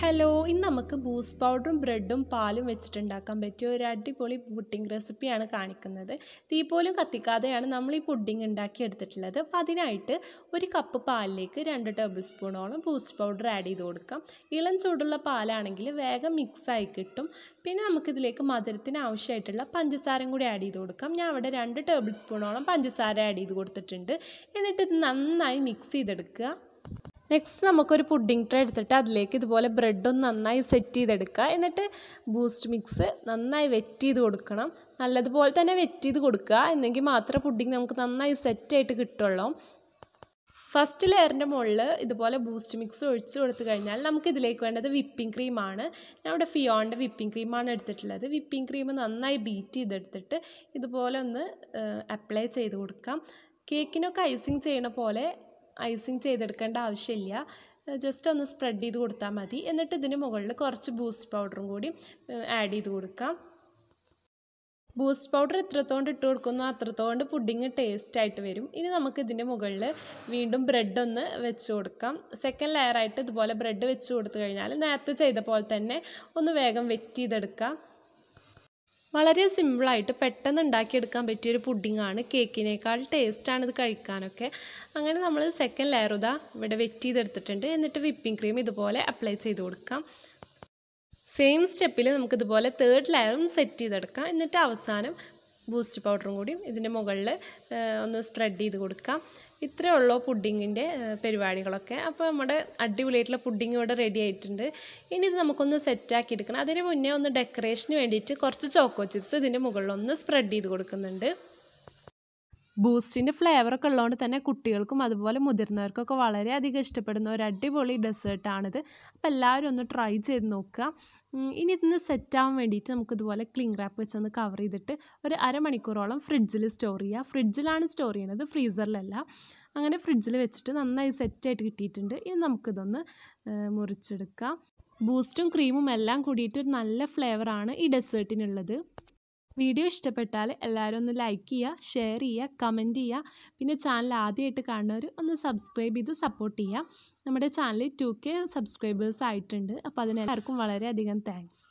hello ഇന്ന് നമുക്ക് boost പൗഡറും ബ്രെഡും പാലും വെച്ചിട്ടുണ്ടാക്കാൻ പറ്റിയ ഒരു അടിപൊളി പുഡിംഗ് റെസിപ്പിയാണ് കാണിക്കുന്നത് പോലും കത്തിക്കാതെയാണ് നമ്മൾ ഈ പുഡിംഗ് ഉണ്ടാക്കി എടുത്തിട്ടുള്ളത് അപ്പോൾ അതിനായിട്ട് ഒരു കപ്പ് പാലിലേക്ക് രണ്ട് ടേബിൾ സ്പൂണോളം ബൂസ്റ്റ് പൗഡർ ആഡ് ചെയ്ത് കൊടുക്കാം ഇളം ചൂടുള്ള പാലാണെങ്കിൽ വേഗം മിക്സായി കിട്ടും പിന്നെ നമുക്കിതിലേക്ക് മധുരത്തിന് ആവശ്യമായിട്ടുള്ള പഞ്ചസാരയും കൂടി ആഡ് ചെയ്ത് കൊടുക്കാം ഞാൻ അവിടെ രണ്ട് ടേബിൾ സ്പൂണോളം പഞ്ചസാര ആഡ് ചെയ്ത് കൊടുത്തിട്ടുണ്ട് എന്നിട്ട് ഇത് നന്നായി മിക്സ് ചെയ്തെടുക്കുക നെക്സ്റ്റ് നമുക്കൊരു പുഡിംഗ് ട്രേ എടുത്തിട്ട് അതിലേക്ക് ഇതുപോലെ ബ്രെഡും നന്നായി സെറ്റ് ചെയ്തെടുക്കുക എന്നിട്ട് ബൂസ്റ്റ് മിക്സ് നന്നായി വെറ്റ് ചെയ്ത് കൊടുക്കണം നല്ലതുപോലെ തന്നെ വെറ്റ് ചെയ്ത് കൊടുക്കുക എന്നെങ്കിൽ മാത്രമേ പുഡിംഗ് നമുക്ക് നന്നായി സെറ്റായിട്ട് കിട്ടുള്ളൂ ഫസ്റ്റ് ലെയറിൻ്റെ മുകളിൽ ഇതുപോലെ ബൂസ്റ്റ് മിക്സ് ഒഴിച്ച് കൊടുത്തു കഴിഞ്ഞാൽ നമുക്ക് ഇതിലേക്ക് വേണ്ടത് വിപ്പിംഗ് ക്രീമാണ് ഞാൻ ഇവിടെ ഫിയോണിൻ്റെ വിപ്പിംഗ് ക്രീമാണ് എടുത്തിട്ടുള്ളത് വിപ്പിംഗ് ക്രീം നന്നായി ബീറ്റ് ചെയ്തെടുത്തിട്ട് ഇതുപോലെ ഒന്ന് അപ്ലൈ ചെയ്ത് കൊടുക്കാം കേക്കിനൊക്കെ ഐസിങ് ചെയ്യണ പോലെ ഐസിങ് ചെയ്തെടുക്കേണ്ട ആവശ്യമില്ല ജസ്റ്റ് ഒന്ന് സ്പ്രെഡ് ചെയ്ത് കൊടുത്താൽ മതി എന്നിട്ട് ഇതിന് മുകളിൽ കുറച്ച് ബൂസ്റ്റ് പൗഡറും കൂടി ആഡ് ചെയ്ത് കൊടുക്കാം ബൂസ്റ്റ് പൗഡർ എത്രത്തോണ്ട് ഇട്ട് കൊടുക്കുന്നു അത്രത്തോണ്ട് പുഡിങ് ടേസ്റ്റ് ആയിട്ട് വരും ഇനി നമുക്ക് ഇതിൻ്റെ മുകളിൽ വീണ്ടും ബ്രെഡ് ഒന്ന് വെച്ച് കൊടുക്കാം സെക്കൻഡ് ലെയറായിട്ട് ഇതുപോലെ ബ്രെഡ് വെച്ച് കൊടുത്തു കഴിഞ്ഞാൽ നേരത്തെ ചെയ്ത പോലെ തന്നെ ഒന്ന് വേഗം വെറ്റ് ചെയ്തെടുക്കാം വളരെ സിമ്പിളായിട്ട് പെട്ടെന്ന് ഉണ്ടാക്കിയെടുക്കാൻ പറ്റിയൊരു പുഡിങ്ങാണ് കേക്കിനേക്കാൾ ടേസ്റ്റാണ് ഇത് കഴിക്കാനൊക്കെ അങ്ങനെ നമ്മൾ സെക്കൻഡ് ലെയർ ഉദാ ഇവിടെ വെറ്റ് ചെയ്തെടുത്തിട്ടുണ്ട് എന്നിട്ട് വിപ്പിംഗ് ക്രീം ഇതുപോലെ അപ്ലൈ ചെയ്ത് കൊടുക്കാം സെയിം സ്റ്റെപ്പിൽ നമുക്കിതുപോലെ തേർഡ് ലെയറും സെറ്റ് ചെയ്തെടുക്കാം എന്നിട്ട് അവസാനം ബൂസ്റ്റ് പൗഡറും കൂടി ഇതിൻ്റെ മുകളിൽ ഒന്ന് സ്പ്രെഡ് ചെയ്ത് കൊടുക്കാം ഇത്രയേ ഉള്ളൂ പുഡിങ്ങിൻ്റെ പരിപാടികളൊക്കെ അപ്പോൾ നമ്മുടെ അടിപൊളിയായിട്ടുള്ള പുഡിങ് ഇവിടെ റെഡി ആയിട്ടുണ്ട് ഇനി ഇത് നമുക്കൊന്ന് സെറ്റാക്കി എടുക്കണം അതിന് മുന്നേ ഒന്ന് ഡെക്കറേഷന് വേണ്ടിയിട്ട് കുറച്ച് ചോക്കോ ചിപ്സ് ഇതിൻ്റെ മുകളിലൊന്ന് സ്പ്രെഡ് ചെയ്ത് കൊടുക്കുന്നുണ്ട് ബൂസ്റ്റിൻ്റെ ഫ്ലേവറൊക്കെ ഉള്ളതുകൊണ്ട് തന്നെ കുട്ടികൾക്കും അതുപോലെ മുതിർന്നവർക്കൊക്കെ വളരെയധികം ഇഷ്ടപ്പെടുന്ന ഒരു അടിപൊളി ഡെസേർട്ടാണിത് അപ്പോൾ എല്ലാവരും ഒന്ന് ട്രൈ ചെയ്ത് നോക്കുക ഇനി സെറ്റ് ആവാൻ വേണ്ടിയിട്ട് നമുക്ക് ഇതുപോലെ ക്ലിംഗ് റാപ്പ് വെച്ചൊന്ന് കവർ ചെയ്തിട്ട് ഒരു അരമണിക്കൂറോളം ഫ്രിഡ്ജിൽ സ്റ്റോർ ചെയ്യുക ഫ്രിഡ്ജിലാണ് സ്റ്റോർ ചെയ്യണത് ഫ്രീസറിലല്ല അങ്ങനെ ഫ്രിഡ്ജിൽ വെച്ചിട്ട് നന്നായി സെറ്റായിട്ട് കിട്ടിയിട്ടുണ്ട് ഇനി നമുക്കിതൊന്ന് മുറിച്ചെടുക്കാം ബൂസ്റ്റും ക്രീമും എല്ലാം കൂടിയിട്ട് ഒരു നല്ല ഫ്ലേവറാണ് ഈ ഡെസേർട്ടിനുള്ളത് വീഡിയോ ഇഷ്ടപ്പെട്ടാൽ എല്ലാവരും ഒന്ന് ലൈക്ക് ചെയ്യുക ഷെയർ ചെയ്യുക കമൻറ്റ് ചെയ്യുക പിന്നെ ചാനൽ ആദ്യമായിട്ട് കാണുന്നവർ ഒന്ന് സബ്സ്ക്രൈബ് ചെയ്ത് സപ്പോർട്ട് ചെയ്യുക നമ്മുടെ ചാനൽ ടു കെ സബ്സ്ക്രൈബേഴ്സ് ആയിട്ടുണ്ട് അപ്പോൾ അതിനെല്ലാവർക്കും വളരെയധികം താങ്ക്സ്